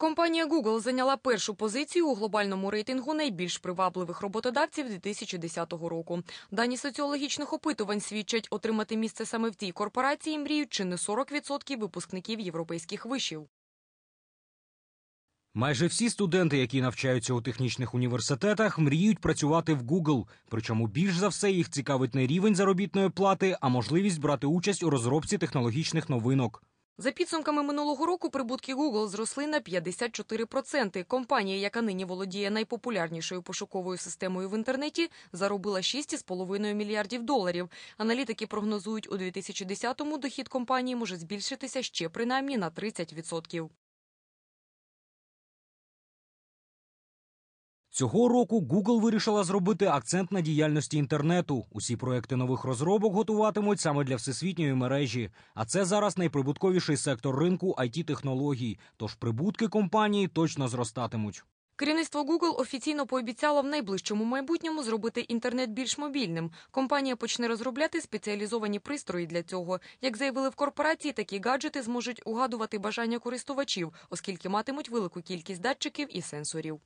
Компанія Google зайняла першу позицію у глобальному рейтингу найбільш привабливих роботодавців 2010 року. Дані соціологічних опитувань свідчать, отримати місце саме в цій корпорації мріють чи не 40% випускників європейських вишів. Майже всі студенти, які навчаються у технічних університетах, мріють працювати в Google. Причому більш за все їх цікавить не рівень заробітної плати, а можливість брати участь у розробці технологічних новинок. За підсумками минулого року прибутки Google зросли на 54%. Компанія, яка нині володіє найпопулярнішою пошуковою системою в інтернеті, заробила 6,5 мільярдів доларів. Аналітики прогнозують, у 2010-му дохід компанії може збільшитися ще принаймні на 30%. Цього року Google вирішила зробити акцент на діяльності інтернету. Усі проекти нових розробок готуватимуть саме для всесвітньої мережі. А це зараз найприбутковіший сектор ринку it технологій. Тож прибутки компанії точно зростатимуть. Керівництво Google офіційно пообіцяло в найближчому майбутньому зробити інтернет більш мобільним. Компанія почне розробляти спеціалізовані пристрої для цього. Як заявили в корпорації, такі гаджети зможуть угадувати бажання користувачів, оскільки матимуть велику кількість датчиків і сенсорів.